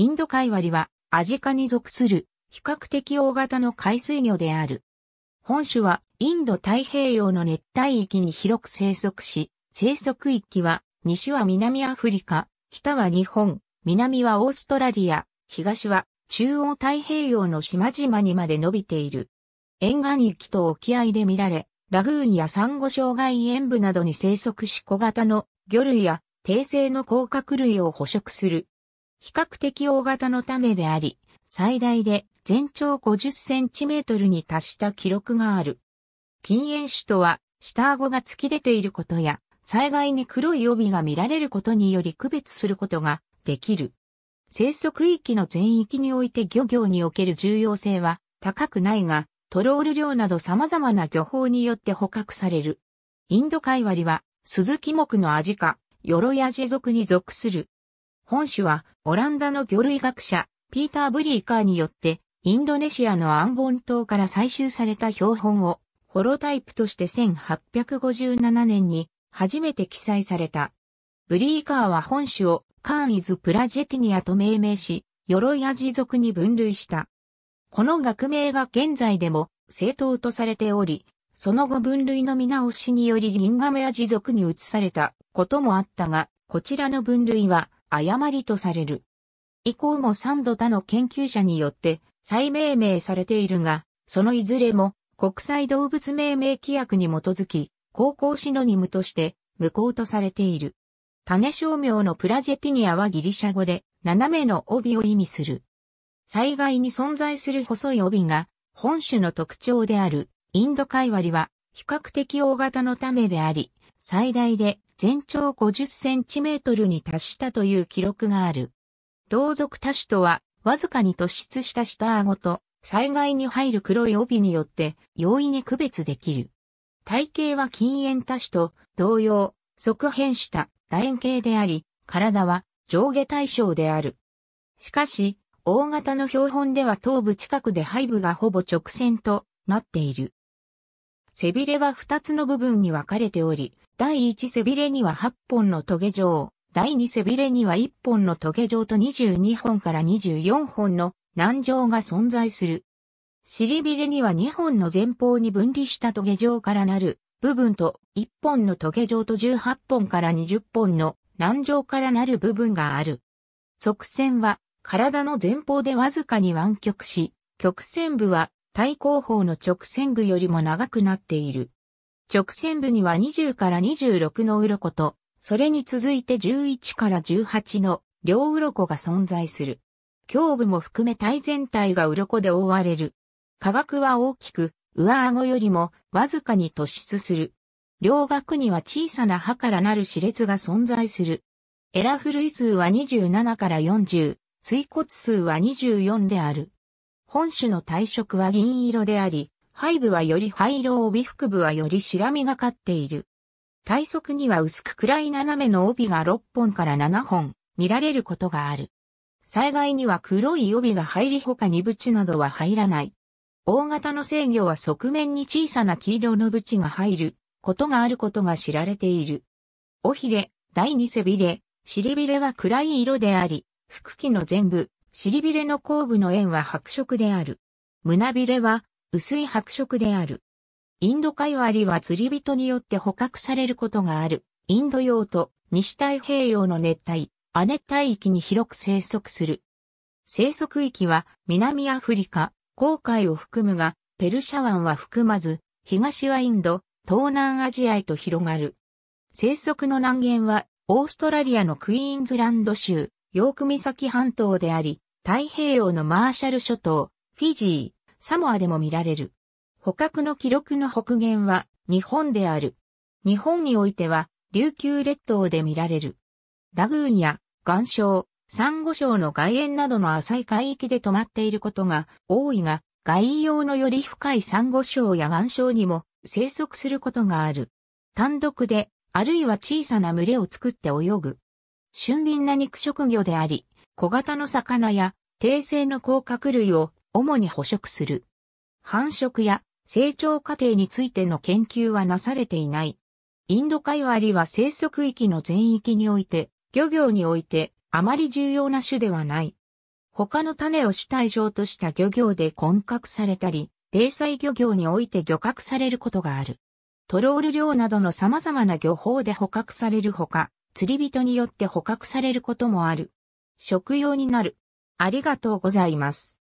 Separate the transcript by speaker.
Speaker 1: インド海割はアジカに属する比較的大型の海水魚である。本種はインド太平洋の熱帯域に広く生息し、生息域は西は南アフリカ、北は日本、南はオーストラリア、東は中央太平洋の島々にまで伸びている。沿岸域と沖合で見られ、ラグーンやサンゴ礁外塩部などに生息し小型の魚類や低性の甲殻類を捕食する比較的大型の種であり、最大で全長50センチメートルに達した記録がある。禁煙種とは、下顎が突き出ていることや、災害に黒い帯が見られることにより区別することができる。生息域の全域において漁業における重要性は高くないが、トロール漁など様々な漁法によって捕獲される。インド海割は、鈴木木のアジカ、ヨロヤジ属に属する。本種はオランダの魚類学者、ピーター・ブリーカーによって、インドネシアのアンボン島から採集された標本を、ホロタイプとして1857年に初めて記載された。ブリーカーは本種をカーン・イズ・プラジェティニアと命名し、鎧アジ族に分類した。この学名が現在でも正当とされており、その後分類の見直しによりギンガメアジ族に移されたこともあったが、こちらの分類は誤りとされる。以降も3度他の研究者によって再命名されているが、そのいずれも国際動物命名規約に基づき、高校シノニムとして無効とされている。種商名のプラジェティニアはギリシャ語で斜めの帯を意味する。災害に存在する細い帯が本種の特徴であるインドカイワリは比較的大型の種であり、最大で全長50センチメートルに達したという記録がある。同族多種とは、わずかに突出した下顎と、災害に入る黒い帯によって容易に区別できる。体型は禁煙多種と同様、側変した楕円形であり、体は上下対称である。しかし、大型の標本では頭部近くで背部がほぼ直線となっている。背びれは2つの部分に分かれており、第1背びれには8本の棘状、第2背びれには1本の棘状と22本から24本の軟状が存在する。尻びれには2本の前方に分離した棘状からなる部分と1本の棘状と18本から20本の軟状からなる部分がある。側線は体の前方でわずかに湾曲し、曲線部は対抗法の直線部よりも長くなっている。直線部には20から26の鱗と、それに続いて11から18の両鱗が存在する。胸部も含め体全体が鱗で覆われる。下学は大きく、上顎よりもわずかに突出する。両顎には小さな歯からなる歯列が存在する。エラフ類数は27から40、椎骨数は24である。本種の体色は銀色であり、背部はより灰色帯腹部はより白みがかっている。体側には薄く暗い斜めの帯が6本から7本見られることがある。災害には黒い帯が入り他に縁などは入らない。大型の制御は側面に小さな黄色の縁が入ることがあることが知られている。尾ひれ、第二背びれ、尻びれは暗い色であり、腹器の全部、尻びれの後部の円は白色である。胸びれは薄い白色である。インドカヨアリは釣り人によって捕獲されることがある。インド洋と西太平洋の熱帯、亜熱帯域に広く生息する。生息域は南アフリカ、航海を含むが、ペルシャ湾は含まず、東はインド、東南アジアへと広がる。生息の南限は、オーストラリアのクイーンズランド州、ヨーク岬半島であり、太平洋のマーシャル諸島、フィジー、サモアでも見られる。捕獲の記録の北限は日本である。日本においては琉球列島で見られる。ラグーンや岩礁、サンゴ礁の外縁などの浅い海域で止まっていることが多いが、外洋のより深いサンゴ礁や岩礁にも生息することがある。単独で、あるいは小さな群れを作って泳ぐ。俊敏な肉食魚であり、小型の魚や低性の甲殻類を主に捕食する。繁殖や成長過程についての研究はなされていない。インドカイワリは生息域の全域において、漁業においてあまり重要な種ではない。他の種を主対象とした漁業で混獲されたり、零細漁業において漁獲されることがある。トロール漁などの様々な漁法で捕獲されるほか、釣り人によって捕獲されることもある。食用になる。ありがとうございます。